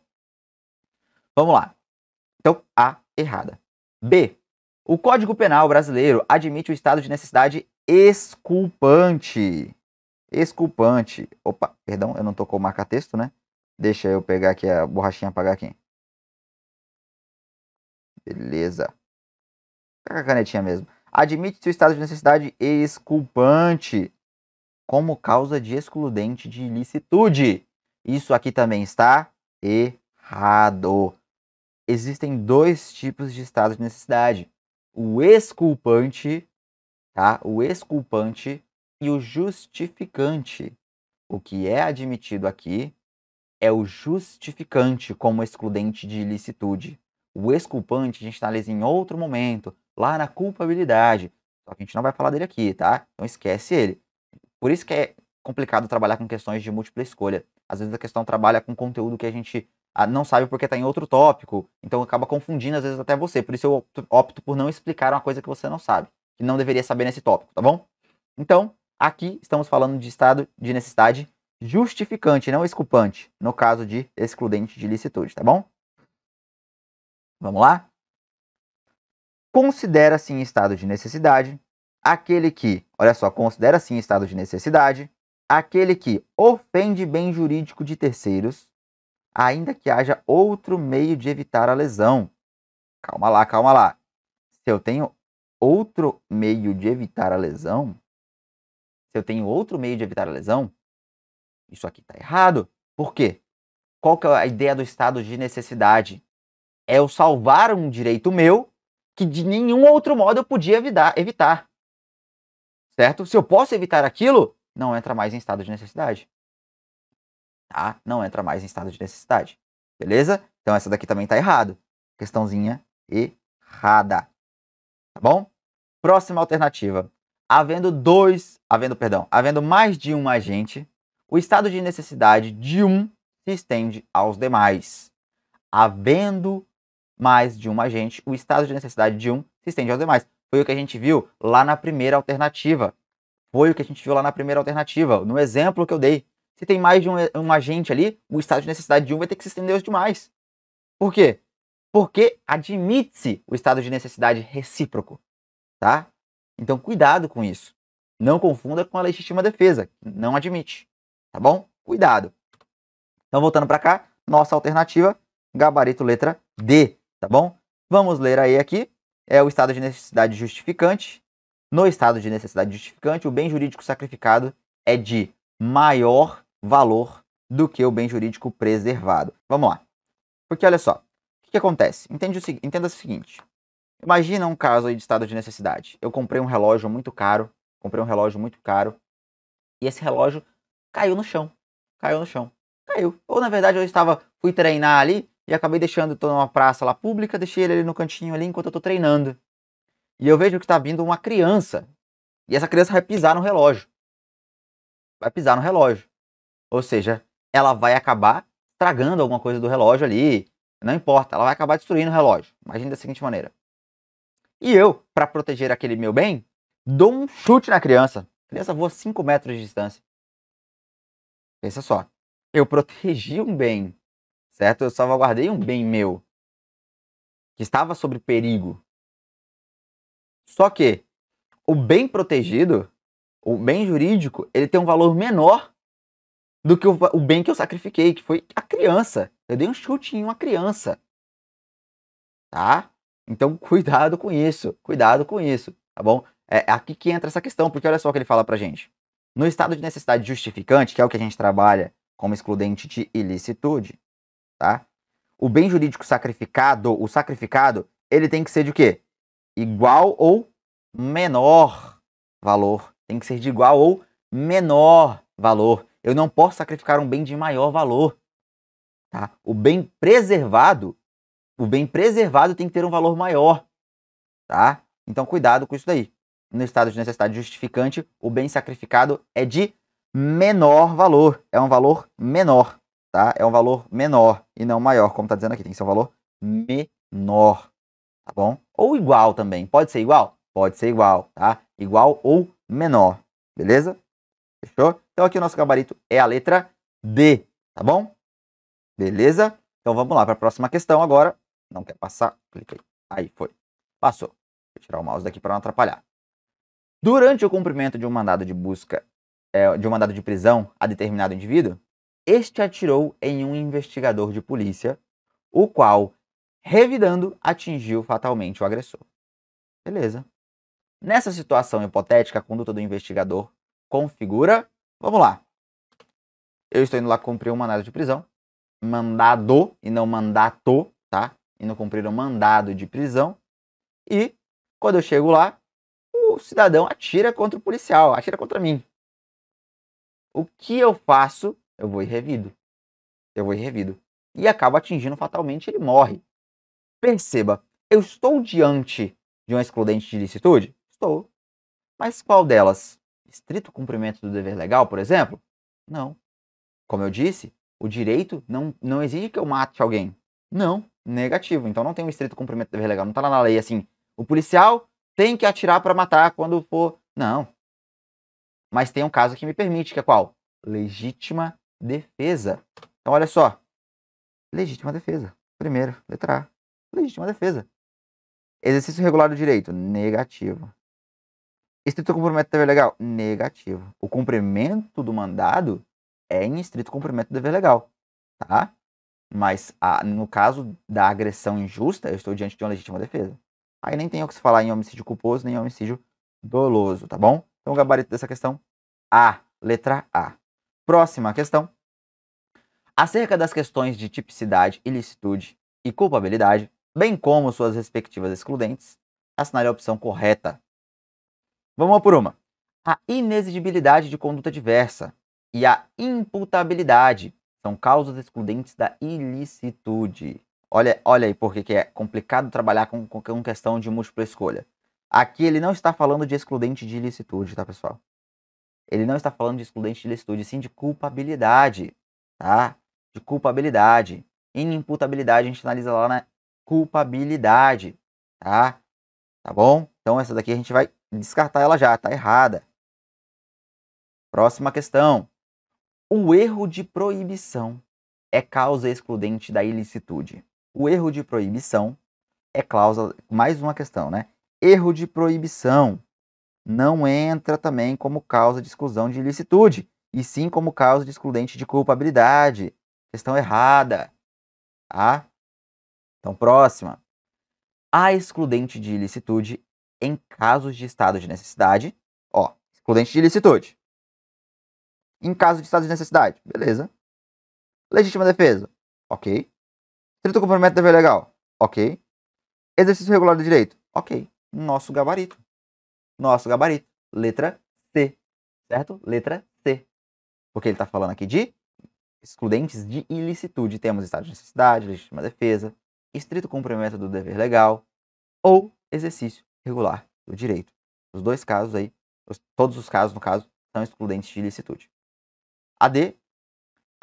Vamos lá. Então, A errada. B. O Código Penal brasileiro admite o estado de necessidade exculpante. Exculpante. Opa, perdão, eu não tô com o marca-texto, né? Deixa eu pegar aqui a borrachinha apagar aqui. Beleza. Pega a canetinha mesmo. Admite seu estado de necessidade exculpante como causa de excludente de ilicitude. Isso aqui também está errado. Existem dois tipos de estado de necessidade: o exculpante, tá? O exculpante e o justificante. O que é admitido aqui é o justificante como excludente de ilicitude. O exculpante, a gente está em outro momento, lá na culpabilidade. Só que a gente não vai falar dele aqui, tá? Então esquece ele. Por isso que é complicado trabalhar com questões de múltipla escolha. Às vezes a questão trabalha com conteúdo que a gente ah, não sabe porque está em outro tópico, então acaba confundindo às vezes até você. Por isso eu opto por não explicar uma coisa que você não sabe, que não deveria saber nesse tópico, tá bom? Então, aqui estamos falando de estado de necessidade justificante, não exculpante, no caso de excludente de licitude, tá bom? Vamos lá? Considera-se em estado de necessidade aquele que, olha só, considera-se em estado de necessidade aquele que ofende bem jurídico de terceiros, ainda que haja outro meio de evitar a lesão. Calma lá, calma lá. Se eu tenho outro meio de evitar a lesão, se eu tenho outro meio de evitar a lesão, isso aqui está errado. Por quê? Qual que é a ideia do estado de necessidade? É eu salvar um direito meu que de nenhum outro modo eu podia evitar. Certo? Se eu posso evitar aquilo, não entra mais em estado de necessidade. Tá? Não entra mais em estado de necessidade. Beleza? Então essa daqui também está errado. Questãozinha errada. Tá bom? Próxima alternativa. Havendo dois, havendo, perdão, havendo mais de um agente, o estado de necessidade de um se estende aos demais. Havendo mais de um agente, o estado de necessidade de um se estende aos demais. Foi o que a gente viu lá na primeira alternativa. Foi o que a gente viu lá na primeira alternativa, no exemplo que eu dei. Se tem mais de um, um agente ali, o estado de necessidade de um vai ter que se estender aos demais. Por quê? Porque admite-se o estado de necessidade recíproco, tá? Então cuidado com isso. Não confunda com a legítima defesa, não admite tá bom? Cuidado. Então, voltando para cá, nossa alternativa, gabarito letra D, tá bom? Vamos ler aí aqui. É o estado de necessidade justificante. No estado de necessidade justificante, o bem jurídico sacrificado é de maior valor do que o bem jurídico preservado. Vamos lá. Porque olha só, o que, acontece? Entende o, entenda o seguinte. Imagina um caso aí de estado de necessidade. Eu comprei um relógio muito caro, comprei um relógio muito caro, e esse relógio caiu no chão. Caiu no chão. Caiu. Ou na verdade eu estava, fui treinar ali e acabei deixando, estou numa praça lá pública, deixei ele ali no cantinho ali enquanto eu estou treinando. E eu vejo que está vindo uma criança. E essa criança vai pisar no relógio. Vai pisar no relógio. Ou seja, ela vai acabar tragando alguma coisa do relógio ali. Não importa, ela vai acabar destruindo o relógio. Imagina da seguinte maneira. E eu, para proteger aquele meu bem, dou um chute na criança. A criança voa 5 metros de distância. Pensa só. Eu protegi um bem, certo? Eu salvaguardei um bem meu que estava sob perigo. Só que o bem protegido, o bem jurídico, ele tem um valor menor do que o, o bem que eu sacrifiquei, que foi a criança. Eu dei um chute em uma criança. Tá? Então, (laughs) cuidado com isso. Cuidado com isso, tá bom? É, é aqui que entra essa questão, porque olha só o que ele fala pra gente. No estado de necessidade justificante, que é o que a gente trabalha como excludente de ilicitude, tá? O bem jurídico sacrificado, o sacrificado, ele tem que ser de quê? Igual ou menor valor. Tem que ser de igual ou menor valor. Eu não posso sacrificar um bem de maior valor. Tá? O bem preservado, o bem preservado tem que ter um valor maior, tá? Então cuidado com isso daí no estado de necessidade justificante, o bem sacrificado é de menor valor. É um valor menor, tá? É um valor menor e não maior, como está dizendo aqui. Tem que ser um valor menor, tá bom? Ou igual também. Pode ser igual? Pode ser igual, tá? Igual ou menor, beleza? Fechou? Então aqui o nosso gabarito é a letra D, tá bom? Beleza? Então vamos lá para a próxima questão agora. Não quer passar? Clica aí. Aí foi. Passou. Vou tirar o mouse daqui para não atrapalhar. Durante o cumprimento de um mandado de busca, é, de um mandado de prisão a determinado indivíduo, este atirou em um investigador de polícia, o qual, revidando, atingiu fatalmente o agressor. Beleza. Nessa situação hipotética, a conduta do investigador configura. Vamos lá. Eu estou indo lá cumprir um mandado de prisão. Mandado e não mandato, tá? E não cumprir um mandado de prisão. E quando eu chego lá, o cidadão atira contra o policial, atira contra mim. O que eu faço? Eu vou e revido. Eu vou e revido. E acabo atingindo fatalmente, ele morre. Perceba, eu estou diante de uma excludente de licitude? Estou. Mas qual delas? Estrito cumprimento do dever legal, por exemplo? Não. Como eu disse, o direito não, não exige que eu mate alguém. Não. Negativo. Então não tem um estrito cumprimento do dever legal. Não está lá na lei assim. O policial tem que atirar para matar quando for. Não. Mas tem um caso que me permite, que é qual? Legítima defesa. Então, olha só. Legítima defesa. Primeiro, letra A. Legítima defesa. Exercício regular do direito. Negativo. Estrito cumprimento do dever legal? Negativo. O cumprimento do mandado é em estrito cumprimento do dever legal. Tá? Mas a, ah, no caso da agressão injusta, eu estou diante de uma legítima defesa. Aí nem tem o que se falar em homicídio culposo, nem homicídio doloso, tá bom? Então, o gabarito dessa questão, A, letra A. Próxima questão. Acerca das questões de tipicidade, ilicitude e culpabilidade, bem como suas respectivas excludentes, assinale a opção correta. Vamos uma por uma. A inexigibilidade de conduta diversa e a imputabilidade são causas excludentes da ilicitude. Olha, olha aí por que é complicado trabalhar com, com, com questão de múltipla escolha. Aqui ele não está falando de excludente de ilicitude, tá, pessoal? Ele não está falando de excludente de ilicitude, sim de culpabilidade, tá? De culpabilidade. Em imputabilidade, a gente analisa lá na culpabilidade, tá? Tá bom? Então essa daqui a gente vai descartar ela já, tá errada. Próxima questão. O erro de proibição é causa excludente da ilicitude o erro de proibição é cláusula, mais uma questão, né? Erro de proibição não entra também como causa de exclusão de ilicitude, e sim como causa de excludente de culpabilidade. Questão errada. Tá? Então, próxima. A excludente de ilicitude em casos de estado de necessidade. Ó, excludente de ilicitude. Em caso de estado de necessidade, beleza. Legítima defesa, ok. Estrito com prometo dever legal. Ok. Exercício regular do direito. Ok. Nosso gabarito. Nosso gabarito. Letra C. Certo? Letra C. Porque ele está falando aqui de excludentes de ilicitude. Temos estado de necessidade, legítima defesa, estrito cumprimento do dever legal ou exercício regular do direito. Os dois casos aí, os, todos os casos, no caso, são excludentes de ilicitude. A D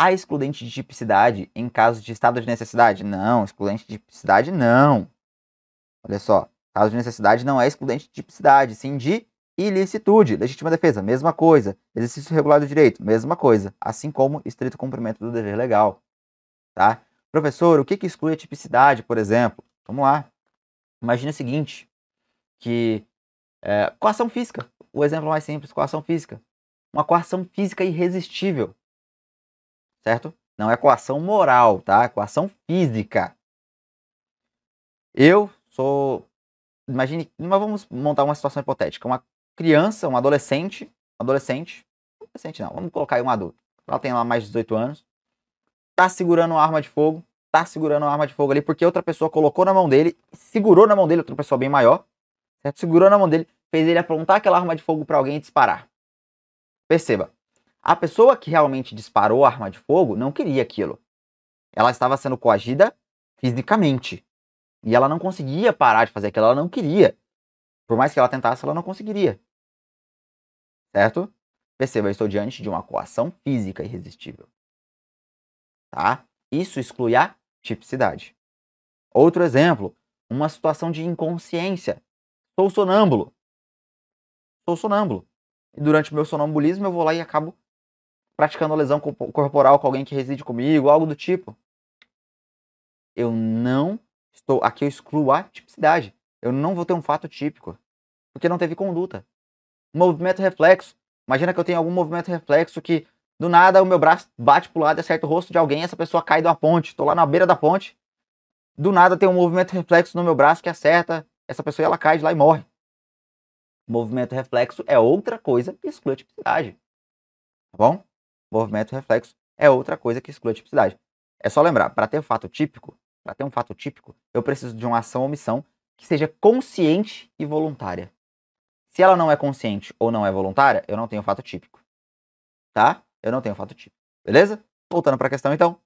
Há excludente de tipicidade em caso de estado de necessidade? Não, excludente de tipicidade não. Olha só, caso de necessidade não é excludente de tipicidade, sim de ilicitude. Legítima defesa, mesma coisa. Exercício regular do direito, mesma coisa. Assim como estrito cumprimento do dever legal. Tá? Professor, o que, que exclui a tipicidade, por exemplo? Vamos lá. Imagina o seguinte, que é, coação física, o exemplo mais simples, coação física. Uma coação física irresistível certo? Não é coação moral, tá? É coação física. Eu sou. Imagine, mas vamos montar uma situação hipotética. Uma criança, um adolescente, adolescente, adolescente não, vamos colocar aí um adulto. Ela tem lá mais de 18 anos, tá segurando uma arma de fogo, tá segurando uma arma de fogo ali porque outra pessoa colocou na mão dele, segurou na mão dele, outra pessoa bem maior, certo? Segurou na mão dele, fez ele apontar aquela arma de fogo para alguém e disparar. Perceba, a pessoa que realmente disparou a arma de fogo não queria aquilo. Ela estava sendo coagida fisicamente. E ela não conseguia parar de fazer aquilo, ela não queria. Por mais que ela tentasse, ela não conseguiria. Certo? Perceba, eu estou diante de uma coação física irresistível. Tá? Isso exclui a tipicidade. Outro exemplo, uma situação de inconsciência. Sou sonâmbulo. Sou sonâmbulo. E durante o meu sonambulismo eu vou lá e acabo praticando lesão corporal com alguém que reside comigo, algo do tipo. Eu não estou. Aqui eu excluo a tipicidade. Eu não vou ter um fato típico. Porque não teve conduta. Movimento reflexo. Imagina que eu tenho algum movimento reflexo que do nada o meu braço bate pro lado, acerta o rosto de alguém, essa pessoa cai de uma ponte. Tô lá na beira da ponte. Do nada tem um movimento reflexo no meu braço que acerta essa pessoa ela cai de lá e morre. Movimento reflexo é outra coisa que exclui a tipicidade. Tá bom? Movimento reflexo é outra coisa que exclui a tipicidade. É só lembrar, para ter um fato típico, para ter um fato típico, eu preciso de uma ação ou omissão que seja consciente e voluntária. Se ela não é consciente ou não é voluntária, eu não tenho fato típico. Tá? Eu não tenho fato típico. Beleza? Voltando para a questão então.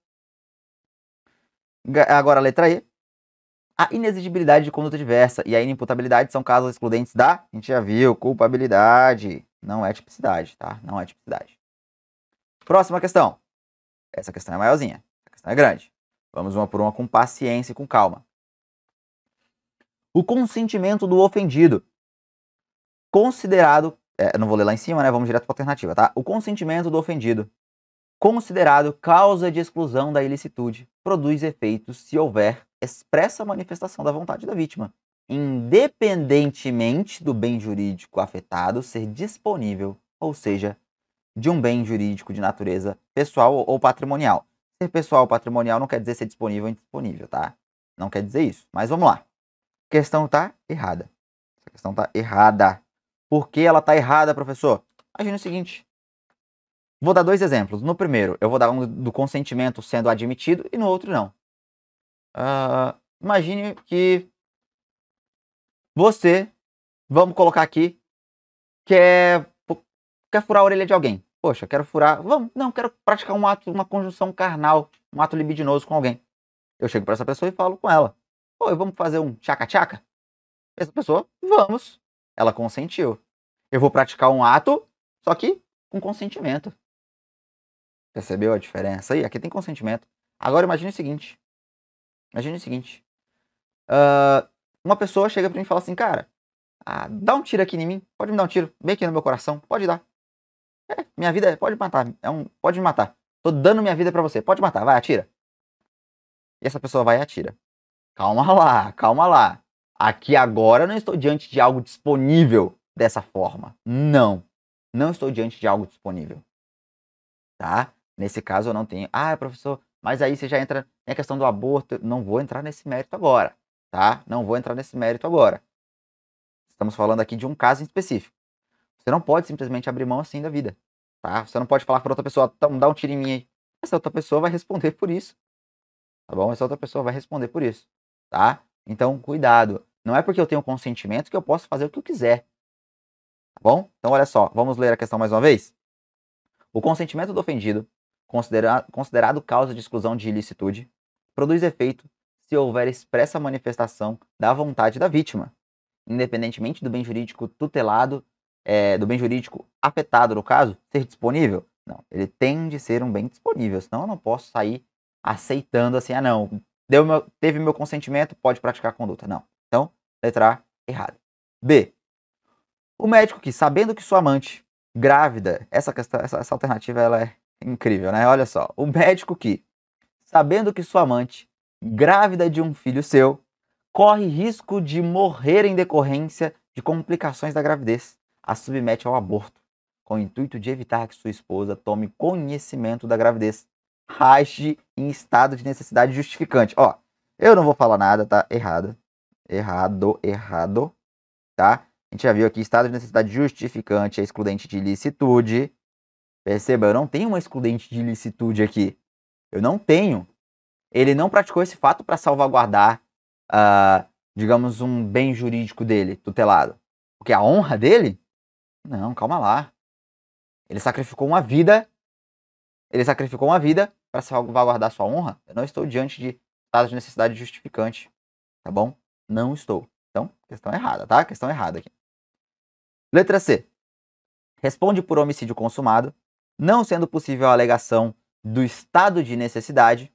Agora a letra E. A inexigibilidade de conduta diversa e a inimputabilidade são casos excludentes da, a gente já viu, culpabilidade. Não é tipicidade, tá? Não é tipicidade. Próxima questão. Essa questão é maiorzinha. Essa questão é grande. Vamos uma por uma com paciência e com calma. O consentimento do ofendido. Considerado. É, não vou ler lá em cima, né? Vamos direto para a alternativa, tá? O consentimento do ofendido. Considerado causa de exclusão da ilicitude, produz efeitos se houver expressa manifestação da vontade da vítima, independentemente do bem jurídico afetado ser disponível, ou seja, de um bem jurídico de natureza pessoal ou patrimonial. Ser pessoal ou patrimonial não quer dizer ser disponível ou indisponível, tá? Não quer dizer isso. Mas vamos lá. A questão tá errada. Essa questão tá errada. Por que ela tá errada, professor? Imagina o seguinte. Vou dar dois exemplos. No primeiro, eu vou dar um do consentimento sendo admitido e no outro não. Uh, imagine que você, vamos colocar aqui, quer, quer furar a orelha de alguém. Poxa, quero furar. Vamos, não, quero praticar um ato, uma conjunção carnal, um ato libidinoso com alguém. Eu chego para essa pessoa e falo com ela. Pô, vamos fazer um tchaca-tchaca? Essa pessoa, vamos. Ela consentiu. Eu vou praticar um ato, só que com consentimento. Percebeu a diferença? Aí, aqui tem consentimento. Agora imagine o seguinte. Imagine o seguinte. Uh, uma pessoa chega para mim e fala assim, cara, ah, dá um tiro aqui em mim. Pode me dar um tiro bem aqui no meu coração. Pode dar. É, minha vida pode matar, é um, pode me matar. Tô dando minha vida para você, pode matar, vai, atira. E essa pessoa vai e atira. Calma lá, calma lá. Aqui agora não estou diante de algo disponível dessa forma. Não. Não estou diante de algo disponível. Tá? Nesse caso eu não tenho. Ah, professor, mas aí você já entra na questão do aborto. Não vou entrar nesse mérito agora, tá? Não vou entrar nesse mérito agora. Estamos falando aqui de um caso específico. Você não pode simplesmente abrir mão assim da vida, tá? Você não pode falar para outra pessoa, dá um tiro em mim aí. Essa outra pessoa vai responder por isso, tá bom? Essa outra pessoa vai responder por isso, tá? Então, cuidado. Não é porque eu tenho consentimento que eu posso fazer o que eu quiser, tá bom? Então, olha só, vamos ler a questão mais uma vez? O consentimento do ofendido, considera considerado causa de exclusão de ilicitude, produz efeito se houver expressa manifestação da vontade da vítima, independentemente do bem jurídico tutelado é, do bem jurídico afetado, no caso, ser disponível? Não, ele tem de ser um bem disponível, senão eu não posso sair aceitando assim, ah não, deu meu, teve meu consentimento, pode praticar a conduta. Não. Então, letra A, errada. B. O médico que, sabendo que sua amante grávida, essa, questão, essa, essa alternativa ela é incrível, né? Olha só. O médico que, sabendo que sua amante grávida de um filho seu, corre risco de morrer em decorrência de complicações da gravidez a submete ao aborto, com o intuito de evitar que sua esposa tome conhecimento da gravidez. Age em estado de necessidade justificante. Ó, eu não vou falar nada, tá? Errado. Errado, errado. Tá? A gente já viu aqui estado de necessidade justificante é excludente de ilicitude. Perceba, eu não tenho uma excludente de ilicitude aqui. Eu não tenho. Ele não praticou esse fato para salvaguardar, uh, digamos, um bem jurídico dele, tutelado. Porque a honra dele não, calma lá. Ele sacrificou uma vida. Ele sacrificou uma vida para salvaguardar sua honra. Eu não estou diante de estado de necessidade justificante. Tá bom? Não estou. Então, questão errada, tá? Questão errada aqui. Letra C. Responde por homicídio consumado, não sendo possível a alegação do estado de necessidade.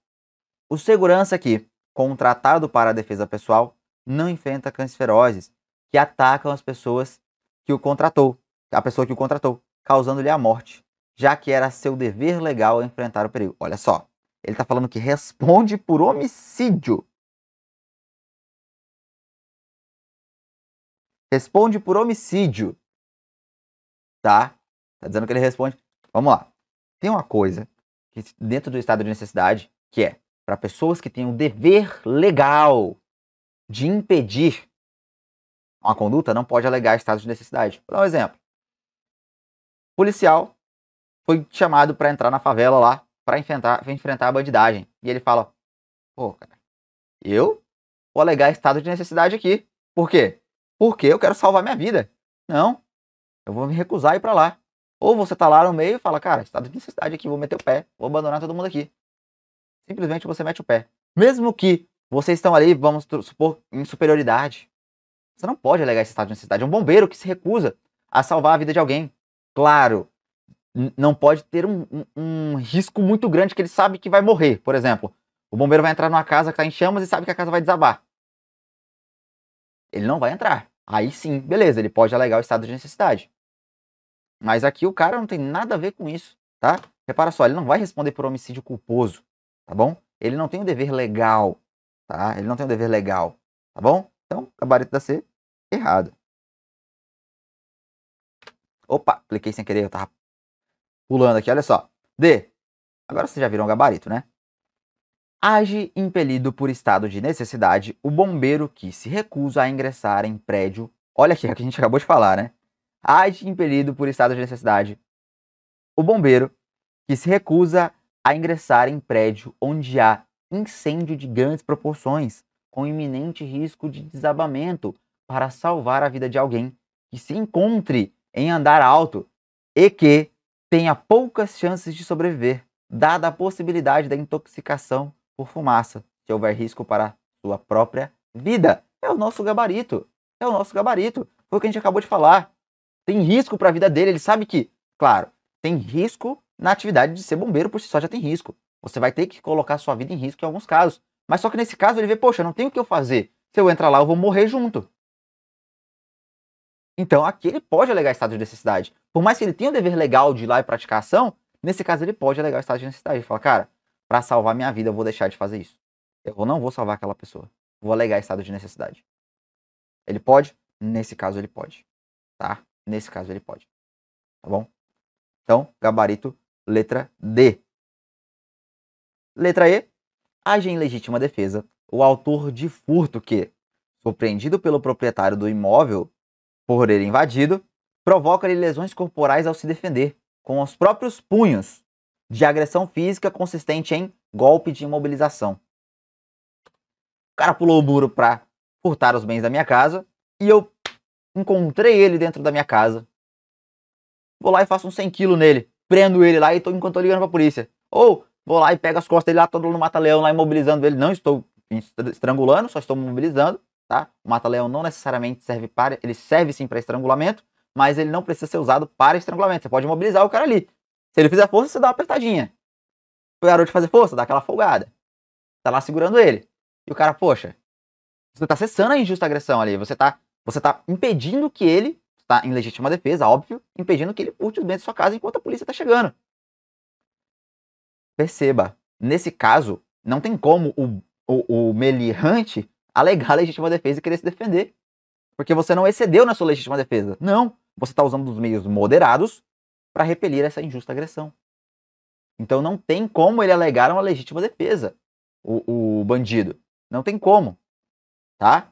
O segurança que, contratado para a defesa pessoal, não enfrenta cães ferozes que atacam as pessoas que o contratou a pessoa que o contratou, causando-lhe a morte, já que era seu dever legal enfrentar o perigo. Olha só, ele está falando que responde por homicídio. Responde por homicídio. Tá? Tá dizendo que ele responde. Vamos lá. Tem uma coisa que dentro do estado de necessidade que é para pessoas que têm o dever legal de impedir uma conduta, não pode alegar estado de necessidade. Vou dar um exemplo policial foi chamado para entrar na favela lá para enfrentar, pra enfrentar a bandidagem. E ele fala: Pô, cara, eu vou alegar estado de necessidade aqui. Por quê? Porque eu quero salvar minha vida. Não, eu vou me recusar a ir para lá. Ou você tá lá no meio e fala: Cara, estado de necessidade aqui, vou meter o pé, vou abandonar todo mundo aqui. Simplesmente você mete o pé. Mesmo que vocês estão ali, vamos supor, em superioridade. Você não pode alegar esse estado de necessidade. É um bombeiro que se recusa a salvar a vida de alguém. Claro, não pode ter um, um, um, risco muito grande que ele sabe que vai morrer. Por exemplo, o bombeiro vai entrar numa casa que está em chamas e sabe que a casa vai desabar. Ele não vai entrar. Aí sim, beleza, ele pode alegar o estado de necessidade. Mas aqui o cara não tem nada a ver com isso, tá? Repara só, ele não vai responder por homicídio culposo, tá bom? Ele não tem o dever legal, tá? Ele não tem o dever legal, tá bom? Então, gabarito da C, errado. Opa, cliquei sem querer, eu tava pulando aqui, olha só. D. Agora vocês já viram o gabarito, né? Age impelido por estado de necessidade o bombeiro que se recusa a ingressar em prédio. Olha aqui, é o que a gente acabou de falar, né? Age impelido por estado de necessidade o bombeiro que se recusa a ingressar em prédio onde há incêndio de grandes proporções, com iminente risco de desabamento, para salvar a vida de alguém que se encontre em andar alto e que tenha poucas chances de sobreviver, dada a possibilidade da intoxicação por fumaça, se houver risco para sua própria vida. É o nosso gabarito. É o nosso gabarito. Foi o que a gente acabou de falar. Tem risco para a vida dele. Ele sabe que, claro, tem risco na atividade de ser bombeiro por si só já tem risco. Você vai ter que colocar sua vida em risco em alguns casos. Mas só que nesse caso ele vê, poxa, não tem o que eu fazer. Se eu entrar lá, eu vou morrer junto. Então aqui ele pode alegar estado de necessidade. Por mais que ele tenha o dever legal de ir lá e praticar ação, nesse caso ele pode alegar estado de necessidade. Ele fala, cara, para salvar minha vida eu vou deixar de fazer isso. Eu não vou salvar aquela pessoa. Vou alegar estado de necessidade. Ele pode? Nesse caso ele pode. Tá? Nesse caso ele pode. Tá bom? Então, gabarito, letra D. Letra E. Age em legítima defesa o autor de furto que, surpreendido pelo proprietário do imóvel, por ele invadido, provoca-lhe lesões corporais ao se defender, com os próprios punhos, de agressão física consistente em golpe de imobilização. O cara pulou o muro para furtar os bens da minha casa e eu encontrei ele dentro da minha casa. Vou lá e faço um 100 kg nele, prendo ele lá e tô, enquanto tô ligando pra polícia. Ou vou lá e pego as costas dele lá todo no mata-leão, lá imobilizando ele. Não estou estrangulando, só estou imobilizando. Tá? O mata-leão não necessariamente serve para. Ele serve sim para estrangulamento, mas ele não precisa ser usado para estrangulamento. Você pode mobilizar o cara ali. Se ele fizer força, você dá uma apertadinha. O garoto fazer força, dá aquela folgada. Tá lá segurando ele. E o cara, poxa, você tá cessando a injusta agressão ali. Você tá, você tá impedindo que ele. Tá em legítima defesa, óbvio, impedindo que ele curte os bens de sua casa enquanto a polícia tá chegando. Perceba, nesse caso, não tem como o, o, o meliante alegar a legítima defesa e querer se defender. Porque você não excedeu na sua legítima defesa. Não. Você está usando os meios moderados para repelir essa injusta agressão. Então não tem como ele alegar uma legítima defesa, o, o bandido. Não tem como. Tá?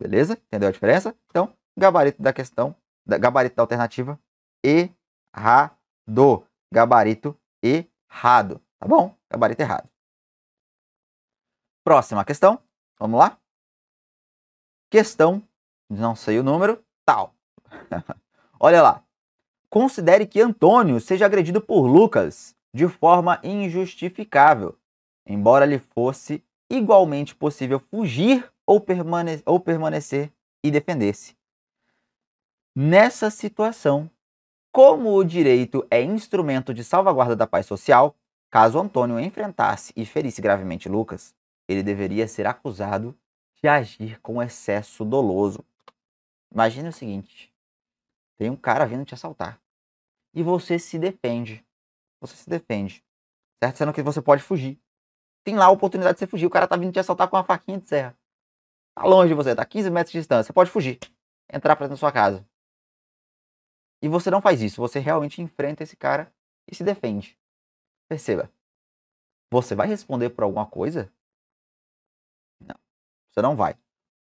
Beleza? Entendeu a diferença? Então, gabarito da questão, da, gabarito da alternativa, errado. Gabarito errado. Tá bom? Gabarito errado. Próxima questão. Vamos lá? Questão, não sei o número, tal. (laughs) Olha lá. Considere que Antônio seja agredido por Lucas de forma injustificável, embora lhe fosse igualmente possível fugir ou, permane ou permanecer e defender-se. Nessa situação, como o direito é instrumento de salvaguarda da paz social, caso Antônio enfrentasse e ferisse gravemente Lucas, ele deveria ser acusado de agir com excesso doloso. Imagine o seguinte: tem um cara vindo te assaltar e você se defende. Você se defende, certo? Sendo que você pode fugir. Tem lá a oportunidade de você fugir. O cara tá vindo te assaltar com uma faquinha de serra. Tá longe de você, tá 15 metros de distância. Você pode fugir, entrar pra dentro da sua casa. E você não faz isso. Você realmente enfrenta esse cara e se defende. Perceba, você vai responder por alguma coisa? Você não vai.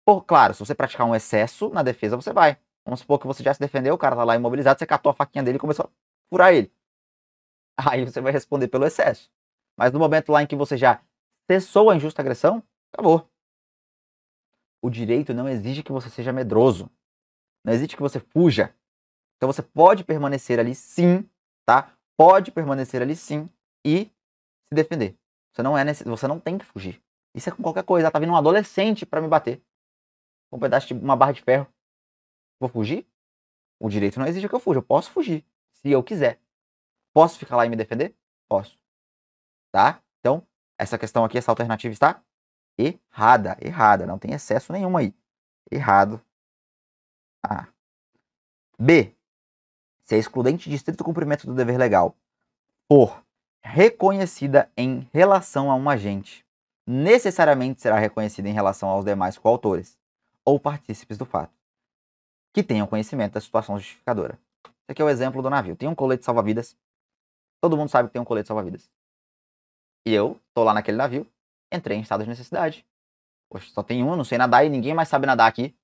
Por, claro, se você praticar um excesso na defesa, você vai. Vamos supor que você já se defendeu, o cara tá lá imobilizado, você catou a faquinha dele e começou a furar ele. (laughs) Aí você vai responder pelo excesso. Mas no momento lá em que você já cessou a injusta agressão, acabou. O direito não exige que você seja medroso. Não exige que você fuja. Então você pode permanecer ali sim, tá? Pode permanecer ali sim e se defender. Você não é necess... você não tem que fugir. Isso é com qualquer coisa. Tá vindo um adolescente para me bater. Com um pedaço de uma barra de ferro. Vou fugir? O direito não exige que eu fuja. Eu posso fugir, se eu quiser. Posso ficar lá e me defender? Posso. Tá? Então, essa questão aqui, essa alternativa está errada. Errada. Não tem excesso nenhum aí. Errado. A. B. Se é excludente de estrito cumprimento do dever legal Por. reconhecida em relação a um agente necessariamente será reconhecida em relação aos demais coautores ou partícipes do fato que tenham conhecimento da situação justificadora. Esse aqui é o exemplo do navio. Tem um colete salva-vidas. Todo mundo sabe que tem um colete salva-vidas. E eu tô lá naquele navio, entrei em estado de necessidade. Poxa, só tem um, não sei nadar e ninguém mais sabe nadar aqui.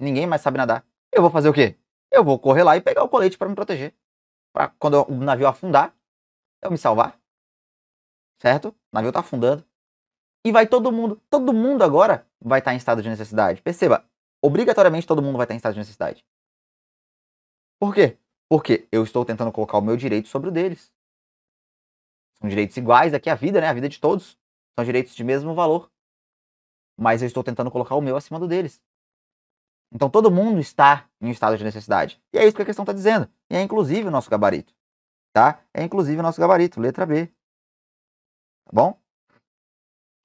Ninguém mais sabe nadar. Eu vou fazer o quê? Eu vou correr lá e pegar o colete para me proteger. Para quando o navio afundar, eu me salvar. Certo? O navio tá afundando e vai todo mundo. Todo mundo agora vai estar tá em estado de necessidade. Perceba, obrigatoriamente todo mundo vai estar tá em estado de necessidade. Por quê? Porque eu estou tentando colocar o meu direito sobre o deles. São direitos iguais aqui a vida, né? A vida de todos. São direitos de mesmo valor. Mas eu estou tentando colocar o meu acima do deles. Então todo mundo está em estado de necessidade. E é isso que a questão está dizendo. E é inclusive o nosso gabarito. Tá? É inclusive o nosso gabarito, letra B. Tá bom?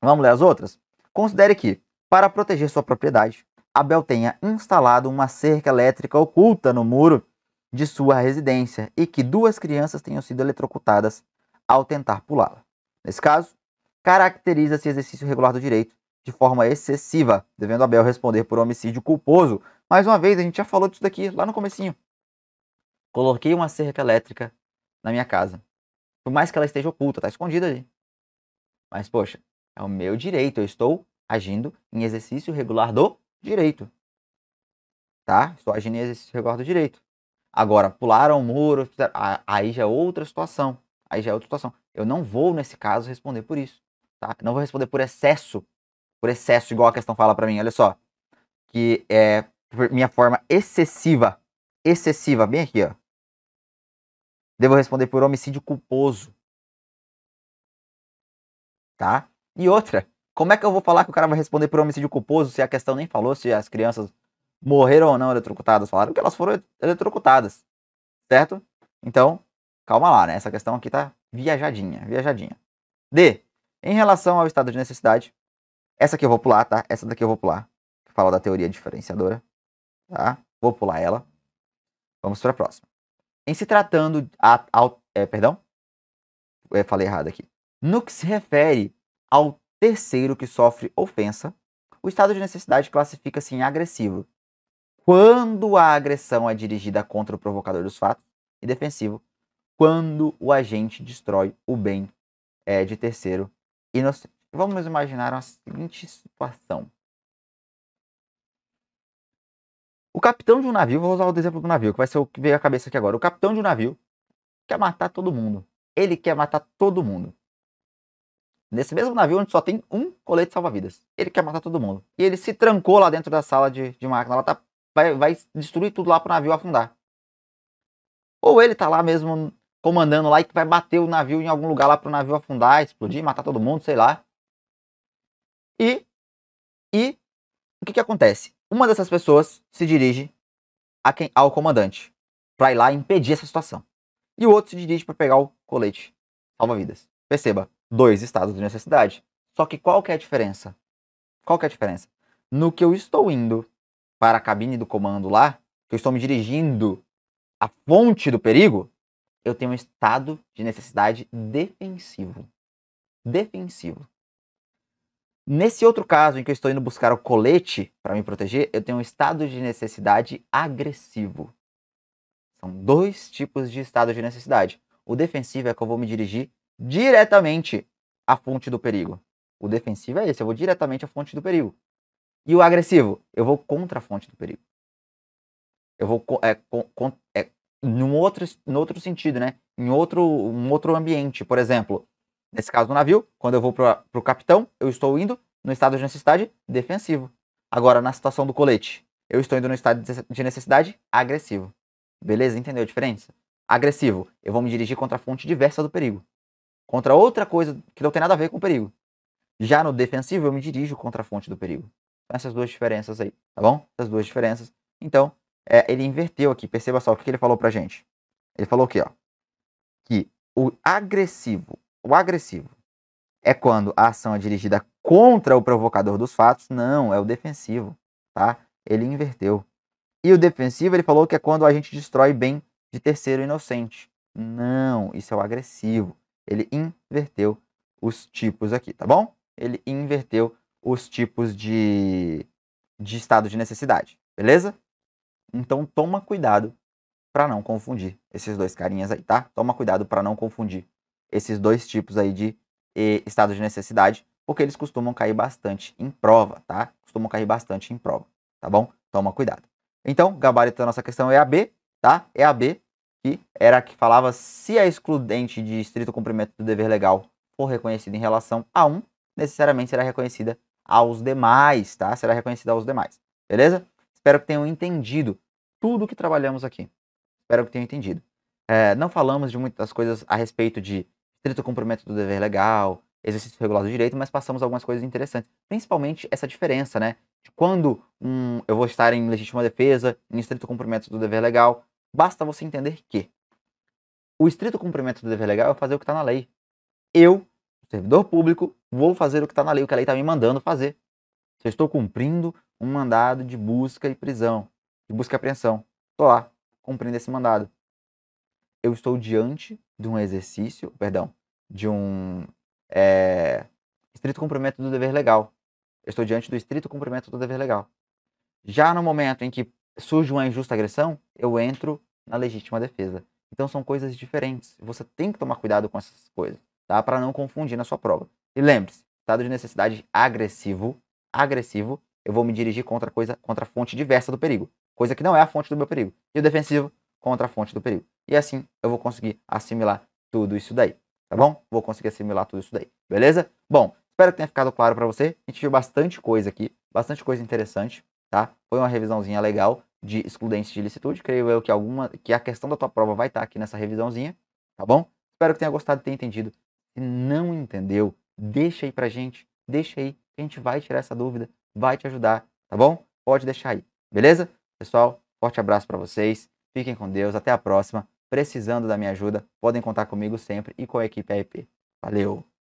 Vamos ler as outras? Considere que, para proteger sua propriedade, Abel tenha instalado uma cerca elétrica oculta no muro de sua residência e que duas crianças tenham sido eletrocutadas ao tentar pulá-la. Nesse caso, caracteriza-se exercício regular do direito de forma excessiva, devendo Abel responder por homicídio culposo. Mais uma vez, a gente já falou disso daqui lá no comecinho. Coloquei uma cerca elétrica na minha casa. Por mais que ela esteja oculta, está escondida ali. Mas, poxa, é o meu direito. Eu estou agindo em exercício regular do direito. Tá? Estou agindo em exercício regular do direito. Agora, pularam o muro, aí já é outra situação. Aí já é outra situação. Eu não vou, nesse caso, responder por isso. Tá? não vou responder por excesso. Por excesso, igual a questão fala para mim, olha só. Que é minha forma excessiva. Excessiva, bem aqui, ó. Devo responder por homicídio culposo. Tá? E outra, como é que eu vou falar que o cara vai responder por homicídio culposo se a questão nem falou se as crianças morreram ou não eletrocutadas? Falaram que elas foram eletrocutadas, certo? Então, calma lá, né? Essa questão aqui tá viajadinha, viajadinha. D. Em relação ao estado de necessidade, essa aqui eu vou pular, tá? Essa daqui eu vou pular. Fala da teoria diferenciadora, tá? Vou pular ela. Vamos para a próxima. Em se tratando a, é, perdão, eu falei errado aqui. No que se refere ao terceiro que sofre ofensa, o estado de necessidade classifica-se em agressivo, quando a agressão é dirigida contra o provocador dos fatos, e defensivo, quando o agente destrói o bem é, de terceiro inocente. Vamos imaginar a seguinte situação. O capitão de um navio, vou usar o exemplo do navio, que vai ser o que veio à cabeça aqui agora. O capitão de um navio quer matar todo mundo. Ele quer matar todo mundo nesse mesmo navio onde só tem um colete salva-vidas. Ele quer matar todo mundo. E ele se trancou lá dentro da sala de, de máquina. Ela tá, vai, vai destruir tudo lá pro navio afundar. Ou ele tá lá mesmo comandando lá e vai bater o navio em algum lugar lá pro navio afundar, explodir, matar todo mundo, sei lá. E. E. O que que acontece? Uma dessas pessoas se dirige a quem, ao comandante para ir lá impedir essa situação. E o outro se dirige para pegar o colete salva-vidas. Perceba, dois estados de necessidade. Só que qual que é a diferença? Qual que é a diferença? No que eu estou indo para a cabine do comando lá, que eu estou me dirigindo à fonte do perigo, eu tenho um estado de necessidade defensivo. Defensivo. Nesse outro caso, em que eu estou indo buscar o colete para me proteger, eu tenho um estado de necessidade agressivo. São dois tipos de estado de necessidade. O defensivo é que eu vou me dirigir diretamente à fonte do perigo. O defensivo é esse, eu vou diretamente à fonte do perigo. E o agressivo, eu vou contra a fonte do perigo. Eu vou é, com, é, num outro, no outro sentido, né? Em outro, um outro ambiente. Por exemplo, nesse caso do navio, quando eu vou para o capitão, eu estou indo no estado de necessidade defensivo. Agora, na situação do colete, eu estou indo no estado de necessidade agressivo. Beleza? Entendeu a diferença? Agressivo, eu vou me dirigir contra a fonte diversa do perigo contra outra coisa que não tem nada a ver com o perigo. Já no defensivo, eu me dirijo contra a fonte do perigo. Então, essas duas diferenças aí, tá bom? Essas duas diferenças. Então, é, ele inverteu aqui. Perceba só o que ele falou pra gente. Ele falou aqui, ó. Que o agressivo, o agressivo é quando a ação é dirigida contra o provocador dos fatos. Não, é o defensivo, tá? Ele inverteu. E o defensivo, ele falou que é quando a gente destrói bem de terceiro inocente. Não, isso é o agressivo. Ele inverteu os tipos aqui, tá bom? Ele inverteu os tipos de, de estado de necessidade, beleza? Então toma cuidado para não confundir esses dois carinhas aí, tá? Toma cuidado para não confundir esses dois tipos aí de eh, estado de necessidade, porque eles costumam cair bastante em prova, tá? Costumam cair bastante em prova, tá bom? Toma cuidado. Então, gabarito da nossa questão é a B, tá? É a B que era a que falava se a excludente de estrito cumprimento do dever legal for reconhecida em relação a um, necessariamente será reconhecida aos demais, tá? Será reconhecida aos demais. Beleza? Espero que tenham entendido tudo que trabalhamos aqui. Espero que tenham entendido. É, não falamos de muitas coisas a respeito de estrito cumprimento do dever legal, exercício regular do direito, mas passamos algumas coisas interessantes. Principalmente essa diferença, né? De quando um, eu vou estar em legítima defesa, em estrito cumprimento do dever legal, Basta você entender que o estrito cumprimento do dever legal é fazer o que está na lei. Eu, servidor público, vou fazer o que está na lei, o que a lei está me mandando fazer. Se eu estou cumprindo um mandado de busca e prisão, de busca e apreensão, estou lá cumprindo esse mandado. Eu estou diante de um exercício, perdão, de um é, estrito cumprimento do dever legal. Eu estou diante do estrito cumprimento do dever legal. Já no momento em que surge uma injusta agressão, eu entro na legítima defesa. Então são coisas diferentes. Você tem que tomar cuidado com essas coisas, tá? Para não confundir na sua prova. E lembre-se, estado de necessidade agressivo, agressivo, eu vou me dirigir contra coisa, contra a fonte diversa do perigo, coisa que não é a fonte do meu perigo. E o defensivo contra a fonte do perigo. E assim eu vou conseguir assimilar tudo isso daí, tá bom? Vou conseguir assimilar tudo isso daí, beleza? Bom, espero que tenha ficado claro para você. A gente viu bastante coisa aqui, bastante coisa interessante, tá? Foi uma revisãozinha legal de excludentes de licitude. Creio eu que alguma que a questão da tua prova vai estar tá aqui nessa revisãozinha, tá bom? Espero que tenha gostado, tenha entendido. Se não entendeu, deixa aí pra gente, deixa aí, a gente vai tirar essa dúvida, vai te ajudar, tá bom? Pode deixar aí, beleza? Pessoal, forte abraço para vocês. Fiquem com Deus, até a próxima. Precisando da minha ajuda, podem contar comigo sempre e com a equipe AIP. Valeu!